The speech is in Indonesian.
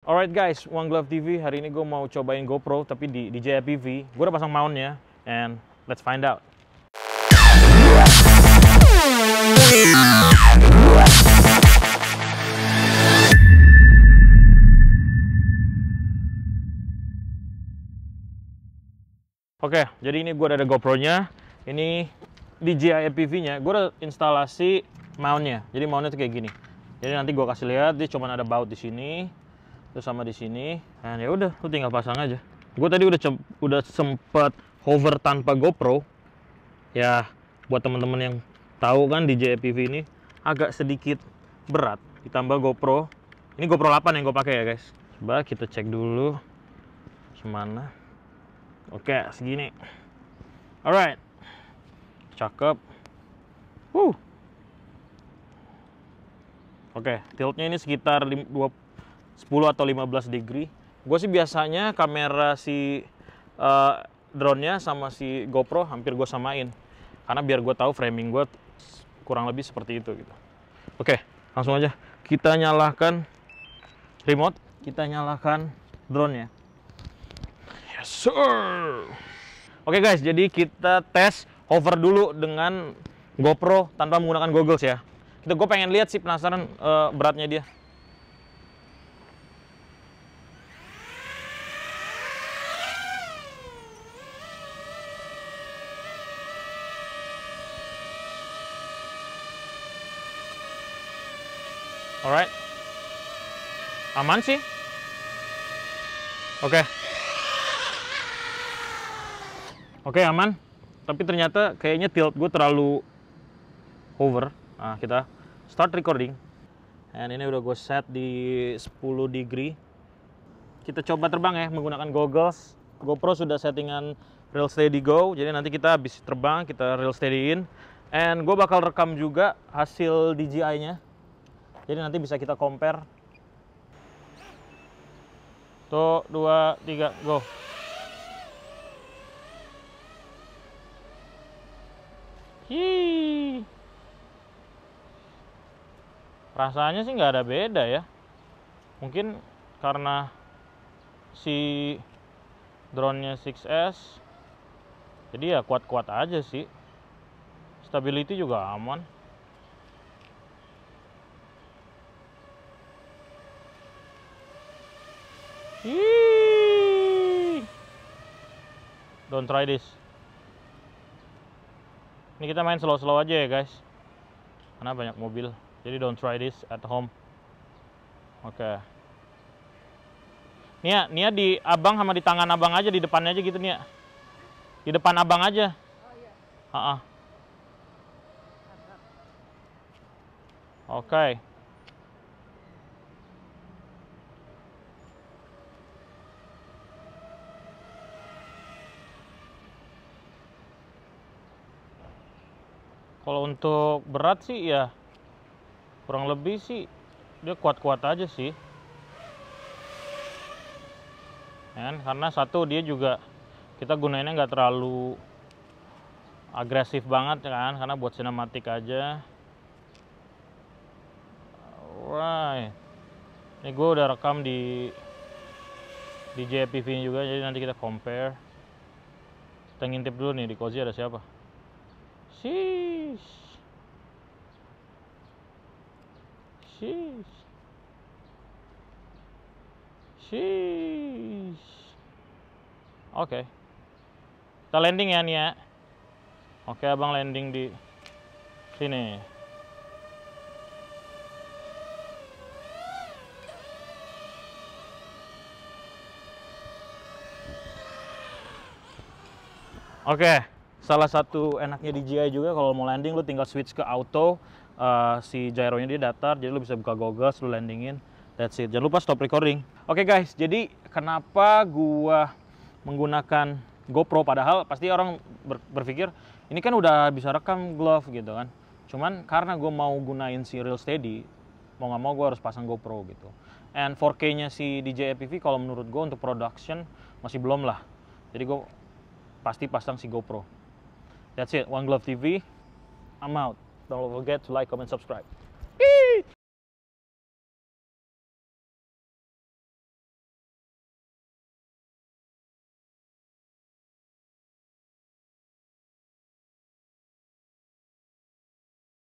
Alright guys, One Glove TV hari ini gue mau cobain GoPro tapi di, DJI FPV. Gue udah pasang mountnya and let's find out. Oke, okay, jadi ini gue ada GoPro-nya. Ini DJI FPV nya Gue udah instalasi mount Jadi mount tuh kayak gini. Jadi nanti gue kasih lihat, dia cuma ada baut di sini terus sama di sini dan ya udah lu tinggal pasang aja gue tadi udah udah sempet hover tanpa GoPro ya buat temen-temen yang tahu kan di JPV ini agak sedikit berat ditambah GoPro ini GoPro 8 yang gue pakai ya guys coba kita cek dulu semana oke segini alright cakep Woo. oke tiltnya ini sekitar 20 10 atau 15 degree. Gue sih biasanya kamera si uh, drone-nya sama si GoPro hampir gue samain. Karena biar gue tahu framing gue kurang lebih seperti itu gitu. Oke, langsung aja kita nyalakan remote, kita nyalakan drone-nya. Yes sir. Oke guys, jadi kita tes hover dulu dengan GoPro tanpa menggunakan goggles ya. Kita gue pengen lihat sih penasaran uh, beratnya dia. Alright. Aman sih. Oke. Okay. Oke, okay, aman. Tapi ternyata kayaknya tilt gue terlalu hover. Nah, kita start recording. Dan ini udah gue set di 10 degree. Kita coba terbang ya menggunakan goggles. GoPro sudah settingan real steady go. Jadi nanti kita habis terbang kita real steady in. And gue bakal rekam juga hasil DJI-nya jadi nanti bisa kita compare. Tuh, dua, tiga, go. Hii. Rasanya sih nggak ada beda ya. Mungkin karena si drone-nya 6S jadi ya kuat-kuat aja sih stability juga aman Hii. Don't try this. Ini kita main slow-slow aja ya guys. Karena banyak mobil. Jadi don't try this at home. Oke. Okay. Nia, Nia di abang sama di tangan abang aja di depannya aja gitu Nia. Di depan abang aja. Oh iya. Oke. Okay. kalau untuk berat sih ya kurang lebih sih dia kuat-kuat aja sih kan karena satu dia juga kita gunainnya nggak terlalu agresif banget ya kan karena buat sinematik aja alright ini gue udah rekam di di JPV juga jadi nanti kita compare kita ngintip dulu nih di Kozi ada siapa Sheesh. Sheesh. Sheesh. Oke. Okay. Kita landing ya, Nia. Oke, okay, Abang landing di sini. Oke. Okay salah satu enaknya DJI juga kalau mau landing lu tinggal switch ke auto uh, si gyronya dia datar jadi lu bisa buka goggles lu landingin that's it jangan lupa stop recording oke okay, guys jadi kenapa gua menggunakan GoPro padahal pasti orang ber berpikir ini kan udah bisa rekam glove gitu kan cuman karena gua mau gunain si real steady mau nggak mau gua harus pasang GoPro gitu and 4K nya si DJI FPV kalau menurut gua untuk production masih belum lah jadi gua pasti pasang si GoPro That's it, One Glove TV. I'm out. Don't forget to like, comment, subscribe.